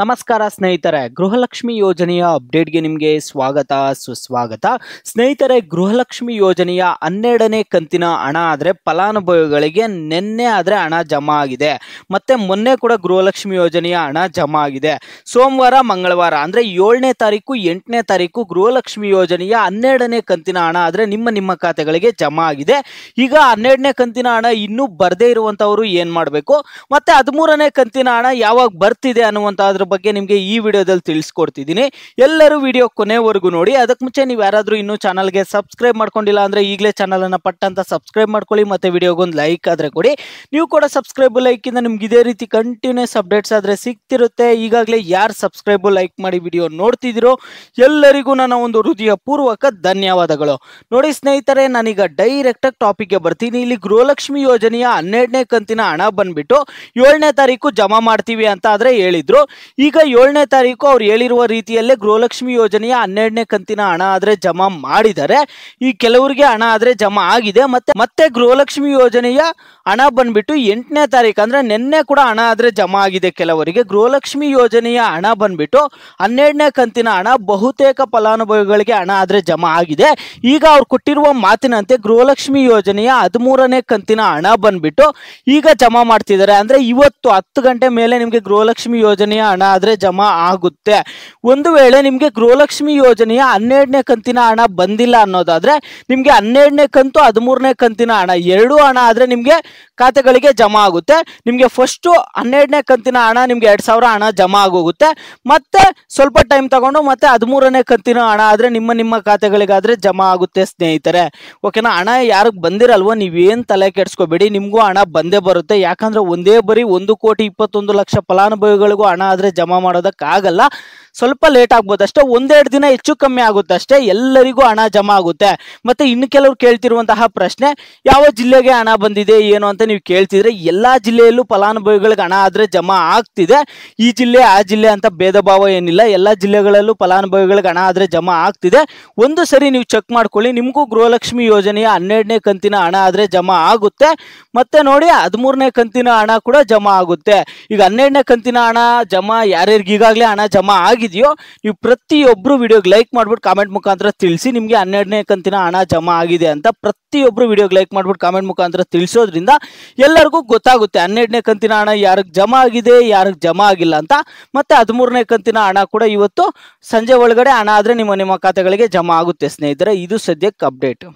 ನಮಸ್ಕಾರ ಸ್ನೇಹಿತರೆ ಗೃಹಲಕ್ಷ್ಮಿ ಯೋಜನೆಯ ಅಪ್ಡೇಟ್ಗೆ ನಿಮಗೆ ಸ್ವಾಗತ ಸುಸ್ವಾಗತ ಸ್ನೇಹಿತರೆ ಗೃಹಲಕ್ಷ್ಮಿ ಯೋಜನೆಯ ಹನ್ನೆರಡನೇ ಕಂತಿನ ಹಣ ಆದರೆ ಫಲಾನುಭವಿಗಳಿಗೆ ನಿನ್ನೆ ಆದರೆ ಹಣ ಜಮಾ ಆಗಿದೆ ಮತ್ತು ಮೊನ್ನೆ ಕೂಡ ಗೃಹಲಕ್ಷ್ಮಿ ಯೋಜನೆಯ ಹಣ ಜಮಾ ಆಗಿದೆ ಸೋಮವಾರ ಮಂಗಳವಾರ ಅಂದರೆ ಏಳನೇ ತಾರೀಕು ಎಂಟನೇ ತಾರೀಕು ಗೃಹಲಕ್ಷ್ಮಿ ಯೋಜನೆಯ ಹನ್ನೆರಡನೇ ಕಂತಿನ ಹಣ ಆದರೆ ನಿಮ್ಮ ನಿಮ್ಮ ಖಾತೆಗಳಿಗೆ ಜಮಾ ಆಗಿದೆ ಈಗ ಹನ್ನೆರಡನೇ ಕಂತಿನ ಹಣ ಇನ್ನೂ ಬರದೇ ಇರುವಂಥವರು ಏನು ಮಾಡಬೇಕು ಮತ್ತು ಹದಿಮೂರನೇ ಕಂತಿನ ಹಣ ಯಾವಾಗ ಬರ್ತಿದೆ ಅನ್ನುವಂಥ ಅದ್ರ ಬಗ್ಗೆ ನಿಮಗೆ ಈ ವಿಡಿಯೋದಲ್ಲಿ ತಿಳಿಸ್ಕೊಡ್ತಿದ್ದೀನಿ ಎಲ್ಲರೂ ವಿಡಿಯೋ ಕೊನೆವರೆಗೂ ನೋಡಿ ಅದಕ್ಕೆ ಮುಂಚೆ ನೀವು ಯಾರಾದರೂ ಇನ್ನೂ ಚಾನಲ್ಗೆ ಸಬ್ಸ್ಕ್ರೈಬ್ ಮಾಡ್ಕೊಂಡಿಲ್ಲ ಅಂದರೆ ಈಗಲೇ ಚಾನಲನ್ನು ಪಟ್ಟಂತ ಸಬ್ಸ್ಕ್ರೈಬ್ ಮಾಡ್ಕೊಳ್ಳಿ ಮತ್ತು ವಿಡಿಯೋಗೊಂದು ಲೈಕ್ ಆದರೆ ಕೊಡಿ ನೀವು ಕೂಡ ಸಬ್ಸ್ಕ್ರೈಬ್ ಲೈಕಿಂದ ನಿಮ್ಗೆ ಇದೇ ರೀತಿ ಕಂಟಿನ್ಯೂಸ್ ಅಪ್ಡೇಟ್ಸ್ ಆದರೆ ಸಿಗ್ತಿರುತ್ತೆ ಈಗಾಗಲೇ ಯಾರು ಸಬ್ಸ್ಕ್ರೈಬ್ ಲೈಕ್ ಮಾಡಿ ವಿಡಿಯೋ ನೋಡ್ತಿದ್ದೀರೋ ಎಲ್ಲರಿಗೂ ನನ್ನ ಒಂದು ಹೃದಯಪೂರ್ವಕ ಧನ್ಯವಾದಗಳು ನೋಡಿ ಸ್ನೇಹಿತರೆ ನಾನೀಗ ಡೈರೆಕ್ಟಾಗಿ ಟಾಪಿಕ್ಗೆ ಬರ್ತೀನಿ ಇಲ್ಲಿ ಗೃಹಲಕ್ಷ್ಮಿ ಯೋಜನೆಯ ಹನ್ನೆರಡನೇ ಕಂತಿನ ಹಣ ಬಂದ್ಬಿಟ್ಟು ಏಳನೇ ತಾರೀಕು ಜಮಾ ಮಾಡ್ತೀವಿ ಅಂತ ಆದರೆ ಹೇಳಿದ್ರು ಈಗ ಏಳನೇ ತಾರೀಕು ಅವ್ರು ಹೇಳಿರುವ ರೀತಿಯಲ್ಲೇ ಗೃಹಲಕ್ಷ್ಮಿ ಯೋಜನೆಯ ಹನ್ನೆರಡನೇ ಕಂತಿನ ಹಣ ಆದರೆ ಜಮಾ ಮಾಡಿದ್ದಾರೆ ಈ ಕೆಲವರಿಗೆ ಹಣ ಆದರೆ ಜಮಾ ಆಗಿದೆ ಮತ್ತೆ ಮತ್ತೆ ಗೃಹಲಕ್ಷ್ಮಿ ಯೋಜನೆಯ ಹಣ ಬಂದ್ಬಿಟ್ಟು ಎಂಟನೇ ತಾರೀಕು ಅಂದರೆ ನಿನ್ನೆ ಕೂಡ ಹಣ ಆದರೆ ಜಮಾ ಆಗಿದೆ ಕೆಲವರಿಗೆ ಗೃಹಲಕ್ಷ್ಮಿ ಯೋಜನೆಯ ಹಣ ಬಂದ್ಬಿಟ್ಟು ಹನ್ನೆರಡನೇ ಕಂತಿನ ಹಣ ಬಹುತೇಕ ಫಲಾನುಭವಿಗಳಿಗೆ ಹಣ ಆದರೆ ಜಮಾ ಆಗಿದೆ ಈಗ ಅವ್ರು ಕೊಟ್ಟಿರುವ ಮಾತಿನಂತೆ ಗೃಹಲಕ್ಷ್ಮಿ ಯೋಜನೆಯ ಹದಿಮೂರನೇ ಕಂತಿನ ಹಣ ಬಂದ್ಬಿಟ್ಟು ಈಗ ಜಮಾ ಮಾಡ್ತಿದ್ದಾರೆ ಅಂದರೆ ಇವತ್ತು ಹತ್ತು ಗಂಟೆ ಮೇಲೆ ನಿಮಗೆ ಗೃಹಲಕ್ಷ್ಮಿ ಯೋಜನೆಯ ಹಣ ಹಣ ಆದರೆ ಜಮಾ ಆಗುತ್ತೆ ಒಂದು ವೇಳೆ ನಿಮಗೆ ಗೃಹಲಕ್ಷ್ಮಿ ಯೋಜನೆಯ ಹನ್ನೆರಡನೇ ಕಂತಿನ ಹಣ ಬಂದಿಲ್ಲ ಅನ್ನೋದಾದರೆ ನಿಮಗೆ ಹನ್ನೆರಡನೇ ಕಂತು ಹದಿಮೂರನೇ ಕಂತಿನ ಹಣ ಎರಡು ಹಣ ಆದರೆ ನಿಮಗೆ ಖಾತೆಗಳಿಗೆ ಜಮಾ ಆಗುತ್ತೆ ನಿಮಗೆ ಫಸ್ಟು ಹನ್ನೆರಡನೇ ಕಂತಿನ ಹಣ ನಿಮಗೆ ಎರಡು ಸಾವಿರ ಹಣ ಜಮಾ ಆಗೋಗುತ್ತೆ ಮತ್ತೆ ಸ್ವಲ್ಪ ಟೈಮ್ ತಗೊಂಡು ಮತ್ತೆ ಹದಿಮೂರನೇ ಕಂತಿನ ಹಣ ಆದರೆ ನಿಮ್ಮ ನಿಮ್ಮ ಖಾತೆಗಳಿಗಾದರೆ ಜಮಾ ಆಗುತ್ತೆ ಸ್ನೇಹಿತರೆ ಓಕೆನಾ ಹಣ ಯಾರಿಗೆ ಬಂದಿರಲ್ವೋ ನೀವೇನು ತಲೆ ಕೆಡಿಸ್ಕೋಬೇಡಿ ನಿಮಗೂ ಹಣ ಬಂದೇ ಬರುತ್ತೆ ಯಾಕಂದರೆ ಒಂದೇ ಬರೀ ಒಂದು ಕೋಟಿ ಇಪ್ಪತ್ತೊಂದು ಲಕ್ಷ ಫಲಾನುಭವಿಗಳಿಗೂ ಹಣ ಆದರೆ ಜಮಾ ಮಾಡೋದಕ್ಕಾಗಲ್ಲ ಸ್ವಲ್ಪ ಲೇಟ್ ಆಗ್ಬೋದು ಅಷ್ಟೇ ಒಂದೆರಡು ದಿನ ಹೆಚ್ಚು ಕಮ್ಮಿ ಆಗುತ್ತೆ ಅಷ್ಟೇ ಎಲ್ಲರಿಗೂ ಹಣ ಜಮಾ ಆಗುತ್ತೆ ಮತ್ತೆ ಇನ್ನು ಕೆಲವರು ಕೇಳ್ತಿರುವಂತಹ ಪ್ರಶ್ನೆ ಯಾವ ಜಿಲ್ಲೆಗೆ ಹಣ ಬಂದಿದೆ ಏನು ಅಂತ ನೀವು ಕೇಳ್ತಿದ್ರೆ ಎಲ್ಲ ಜಿಲ್ಲೆಯಲ್ಲೂ ಫಲಾನುಭವಿಗಳಿಗೆ ಹಣ ಆದರೆ ಜಮಾ ಆಗ್ತಿದೆ ಈ ಜಿಲ್ಲೆ ಆ ಜಿಲ್ಲೆ ಅಂತ ಭೇದ ಭಾವ ಏನಿಲ್ಲ ಎಲ್ಲ ಜಿಲ್ಲೆಗಳಲ್ಲೂ ಫಲಾನುಭವಿಗಳಿಗೆ ಹಣ ಆದರೆ ಜಮಾ ಆಗ್ತಿದೆ ಒಂದು ಸರಿ ನೀವು ಚೆಕ್ ಮಾಡ್ಕೊಳ್ಳಿ ನಿಮಗೂ ಗೃಹಲಕ್ಷ್ಮಿ ಯೋಜನೆಯ ಹನ್ನೆರಡನೇ ಕಂತಿನ ಹಣ ಆದರೆ ಜಮಾ ಆಗುತ್ತೆ ಮತ್ತೆ ನೋಡಿ ಹದಿಮೂರನೇ ಕಂತಿನ ಹಣ ಕೂಡ ಜಮಾ ಆಗುತ್ತೆ ಈಗ ಹನ್ನೆರಡನೇ ಕಂತಿನ ಹಣ ಜಮಾ ಯಾರ್ಯಾರಿಗೆ ಹಣ ಜಮಾ ಆಗಿದೆ ಆಗಿದೆಯೋ ನೀವು ಪ್ರತಿಯೊಬ್ಬರು ವಿಡಿಯೋಗೆ ಲೈಕ್ ಮಾಡ್ಬಿಟ್ಟು ಕಾಮೆಂಟ್ ಮುಖಾಂತರ ತಿಳಿಸಿ ನಿಮಗೆ ಹನ್ನೆರಡನೇ ಕಂತಿನ ಹಣ ಜಮಾ ಆಗಿದೆ ಅಂತ ಪ್ರತಿಯೊಬ್ಬರು ವಿಡಿಯೋಗೆ ಲೈಕ್ ಮಾಡ್ಬಿಟ್ಟು ಕಾಮೆಂಟ್ ಮುಖಾಂತರ ತಿಳಿಸೋದ್ರಿಂದ ಎಲ್ಲರಿಗೂ ಗೊತ್ತಾಗುತ್ತೆ ಹನ್ನೆರಡನೇ ಕಂತಿನ ಹಣ ಯಾರಿಗೆ ಜಮಾ ಆಗಿದೆ ಯಾರಿಗೆ ಜಮಾ ಆಗಿಲ್ಲ ಅಂತ ಮತ್ತು ಹದಿಮೂರನೇ ಕಂತಿನ ಹಣ ಕೂಡ ಇವತ್ತು ಸಂಜೆ ಒಳಗಡೆ ಹಣ ಆದರೆ ನಿಮ್ಮ ನಿಮ್ಮ ಖಾತೆಗಳಿಗೆ ಜಮಾ ಆಗುತ್ತೆ ಸ್ನೇಹಿತರೆ ಇದು ಸದ್ಯಕ್ಕೆ ಅಪ್ಡೇಟ್